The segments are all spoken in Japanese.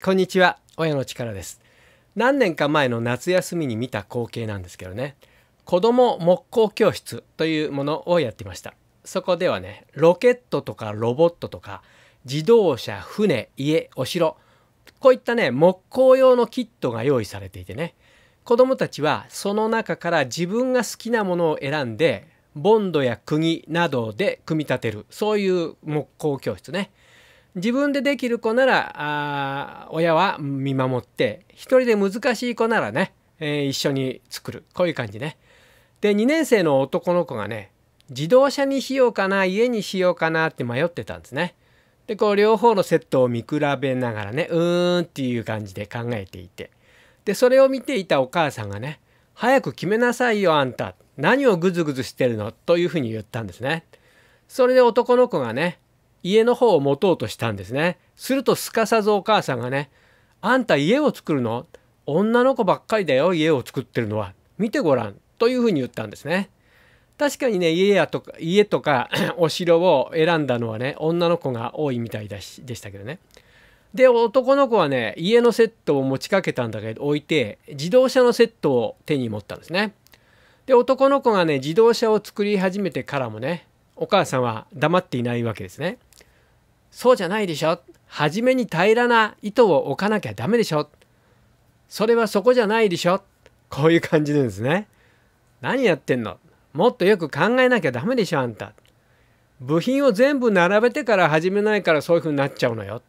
こんにちは親の力です何年か前の夏休みに見た光景なんですけどね子供木工教室というものをやってましたそこではねロケットとかロボットとか自動車船家お城こういったね木工用のキットが用意されていてね子供たちはその中から自分が好きなものを選んでボンドや釘などで組み立てるそういう木工教室ね自分でできる子ならあ親は見守って一人で難しい子ならね、えー、一緒に作るこういう感じね。で2年生の男の子がね自動車にしようかな家にしようかなって迷ってたんですね。でこう両方のセットを見比べながらねうーんっていう感じで考えていてでそれを見ていたお母さんがね「早く決めなさいよあんた何をグズグズしてるの?」というふうに言ったんですね。それで男の子がね家の方を持とうとしたんですね。するとすかさずお母さんがね、あんた家を作るの女の子ばっかりだよ、家を作ってるのは。見てごらん。というふうに言ったんですね。確かにね、家やとか、家とか お城を選んだのはね、女の子が多いみたいだし、でしたけどね。で、男の子はね、家のセットを持ちかけたんだけど、置いて、自動車のセットを手に持ったんですね。で、男の子がね、自動車を作り始めてからもね、お母さんは黙っていないわけですね。そうじゃないでしょ初めに平らな糸を置かなきゃダメでしょそれはそこじゃないでしょこういう感じですね。何やってんのもっとよく考えなきゃダメでしょあんた。部品を全部並べてから始めないからそういう風になっちゃうのよ。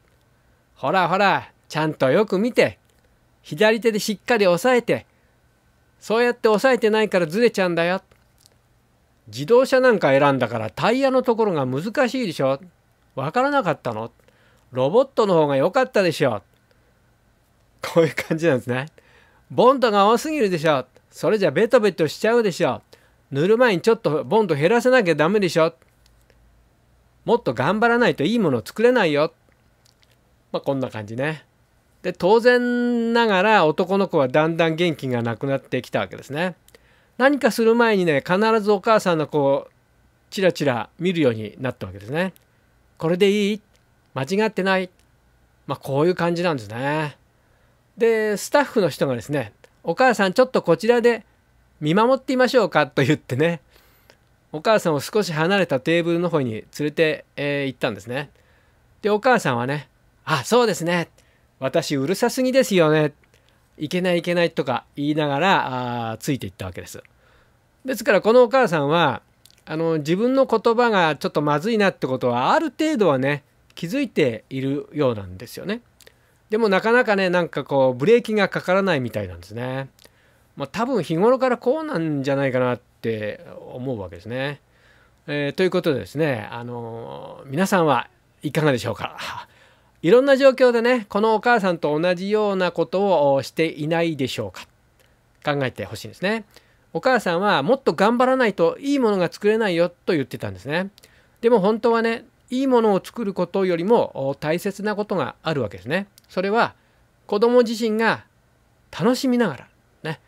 ほらほら、ちゃんとよく見て。左手でしっかり押さえて。そうやって押さえてないからずれちゃうんだよ。自動車なんか選んだからタイヤのところが難しいでしょ。わからなかったのロボットの方が良かったでしょこういう感じなんですね。ボンドが多すぎるでしょそれじゃベトベトしちゃうでしょ塗る前にちょっとボンド減らさなきゃダメでしょもっと頑張らないといいものを作れないよ。まあ、こんな感じね。で、当然ながら男の子はだんだん元気がなくなってきたわけですね。何かする前にね、必ずお母さんの子をチラチラ見るようになったわけですね。これでいい間違ってない。まあ、こういう感じなんですね。で、スタッフの人がですね、お母さんちょっとこちらで見守ってみましょうかと言ってね、お母さんを少し離れたテーブルの方に連れて、えー、行ったんですね。で、お母さんはね、あ、そうですね。私うるさすぎですよね。いけないいけないとか言いながら、あついていったわけです。ですからこのお母さんは、あの自分の言葉がちょっとまずいなってことはある程度はね気づいているようなんですよね。でもなかなかねなんかこうブレーキがかからないみたいなんですね。まあ、多分日頃からこうなんじゃないかなって思うわけですね。えー、ということでですね、あのー、皆さんはいかがでしょうか いろんな状況でねこのお母さんと同じようなことをしていないでしょうか考えてほしいんですね。お母さんはもっと頑張らないといいものが作れないよと言ってたんですね。でも本当はね、いいものを作ることよりも大切なことがあるわけですね。それは子供自身が楽しみながら、ね、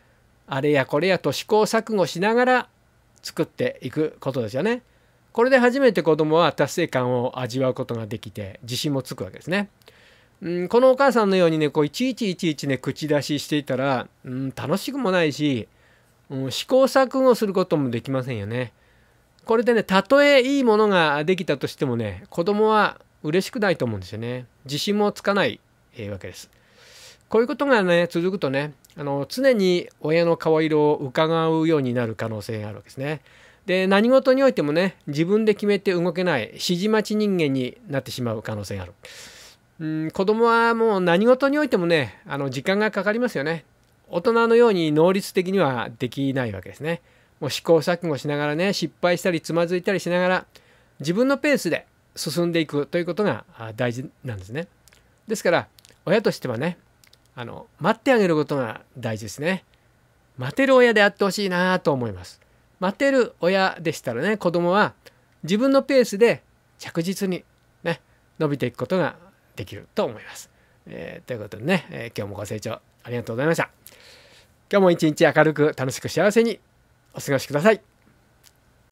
あれやこれやと試行錯誤しながら作っていくことですよね。これで初めて子供は達成感を味わうことができて自信もつくわけですね。うん、このお母さんのようにねこういちいちいちいちね口出ししていたら、うん、楽しくもないしうん、試行錯誤することもできませんよね。これでねたとえいいものができたとしてもね子供は嬉しくないと思うんですよね。自信もつかない、えー、わけです。こういうことがね続くとねあの常に親の顔色を伺うようになる可能性があるわけですね。で何事においてもね自分で決めて動けない指示待ち人間になってしまう可能性がある。うん、子供はもう何事においてもねあの時間がかかりますよね大人のように能率的にはできないわけですね。もう試行錯誤しながらね失敗したりつまずいたりしながら自分のペースで進んでいくということが大事なんですね。ですから親としてはねあの待ってあげることが大事ですね。待てる親であってほしいなと思います。待てる親でしたらね子供は自分のペースで着実にね伸びていくことができると思います。えー、ということでね、えー、今日もご清聴ありがとうございました。今日も一日明るく楽しく幸せにお過ごしください。